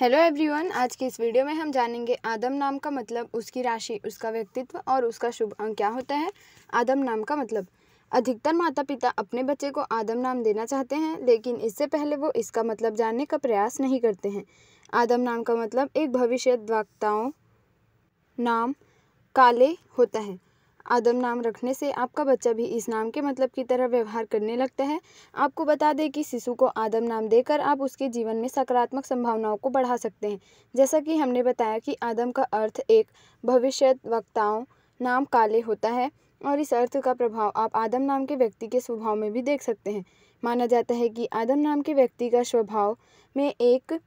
hello everyone आज की इस वीडियो में हम जानेंगे आदम नाम का मतलब उसकी राशि उसका व्यक्तित्व और उसका शुभ अंक क्या होता है आदम नाम का मतलब अधिकतर माता पिता अपने बच्चे को आदम नाम देना चाहते हैं लेकिन इससे पहले वो इसका मतलब जानने का प्रयास नहीं करते हैं आदम नाम का मतलब एक भविष्य वक्ताओं नाम काले होता है आदम नाम रखने से आपका बच्चा भी इस नाम के मतलब की तरह व्यवहार करने लगता है आपको बता दें कि शिशु को आदम नाम देकर आप उसके जीवन में सकारात्मक संभावनाओं को बढ़ा सकते हैं जैसा कि हमने बताया कि आदम का अर्थ एक भविष्य वक्ताओं नाम काले होता है और इस अर्थ का प्रभाव आप आदम नाम के व्यक्ति के स्वभाव में भी देख सकते हैं माना जाता है कि आदम नाम के व्यक्ति का स्वभाव में एक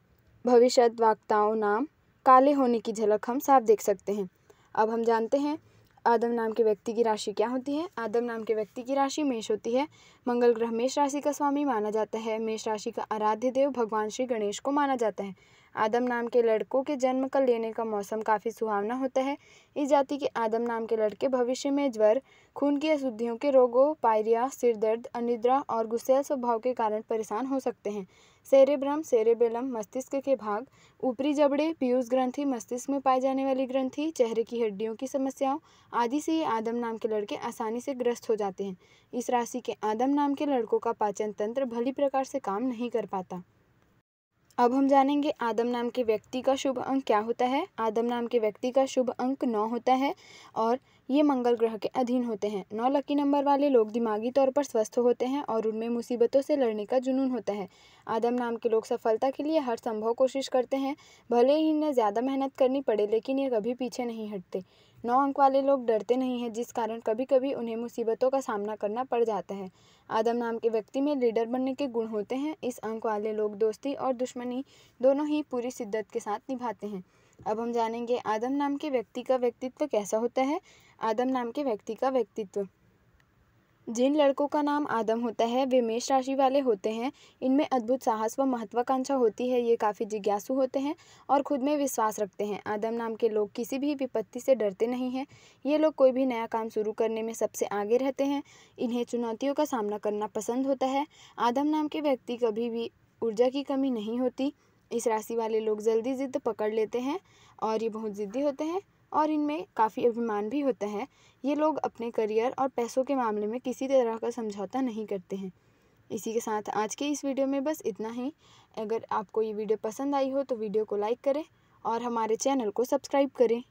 भविष्य वक्ताओं नाम काले होने की झलक हम साफ देख सकते हैं अब हम जानते हैं आदम नाम के व्यक्ति की राशि क्या होती है आदम नाम के व्यक्ति की राशि मेष होती है मंगल ग्रह मेष राशि का स्वामी माना जाता है मेष राशि का आराध्य देव भगवान श्री गणेश को माना जाता है आदम नाम के लड़कों के जन्म कल लेने का मौसम काफ़ी सुहावना होता है इस जाति के आदम नाम के लड़के भविष्य में ज्वर खून की अशुद्धियों के रोगों पायरिया सिर दर्द अनिद्रा और गुस्सेल स्वभाव के कारण परेशान हो सकते हैं सेरेब्रम सेरेबेलम मस्तिष्क के भाग ऊपरी जबड़े पीयूष ग्रंथि मस्तिष्क में पाए जाने वाली ग्रंथि चेहरे की हड्डियों की समस्याओं आदि से ये आदम नाम के लड़के आसानी से ग्रस्त हो जाते हैं इस राशि के आदम नाम के लड़कों का पाचन तंत्र भली प्रकार से काम नहीं कर पाता अब हम जानेंगे आदम नाम के व्यक्ति का शुभ अंक क्या होता है आदम नाम के व्यक्ति का शुभ अंक नौ होता है और ये मंगल ग्रह के अधीन होते हैं नौ लकी नंबर वाले लोग दिमागी तौर पर स्वस्थ होते हैं और उनमें मुसीबतों से लड़ने का जुनून होता है आदम नाम के लोग सफलता के लिए हर संभव कोशिश करते हैं भले ही इन्हें ज़्यादा मेहनत करनी पड़े लेकिन ये कभी पीछे नहीं हटते नौ अंक वाले लोग डरते नहीं हैं जिस कारण कभी कभी उन्हें मुसीबतों का सामना करना पड़ जाता है आदम नाम के व्यक्ति में लीडर बनने के गुण होते हैं इस अंक वाले लोग दोस्ती और दुश्मनी दोनों ही पूरी शिद्दत के साथ निभाते हैं अब हम जानेंगे आदम नाम के व्यक्ति का व्यक्तित्व कैसा होता है आदम नाम के व्यक्ति का व्यक्तित्व जिन लड़कों का नाम आदम होता है वे मेष राशि वाले होते हैं इनमें अद्भुत साहस व महत्वाकांक्षा होती है ये काफ़ी जिज्ञासु होते हैं और खुद में विश्वास रखते हैं आदम नाम के लोग किसी भी विपत्ति से डरते नहीं हैं ये लोग कोई भी नया काम शुरू करने में सबसे आगे रहते हैं इन्हें चुनौतियों का सामना करना पसंद होता है आदम नाम के व्यक्ति कभी भी ऊर्जा की कमी नहीं होती इस राशि वाले लोग जल्दी ज़िद पकड़ लेते हैं और ये बहुत ज़िद्दी होते हैं और इनमें काफ़ी अभिमान भी होता है ये लोग अपने करियर और पैसों के मामले में किसी तरह का समझौता नहीं करते हैं इसी के साथ आज के इस वीडियो में बस इतना ही अगर आपको ये वीडियो पसंद आई हो तो वीडियो को लाइक करें और हमारे चैनल को सब्सक्राइब करें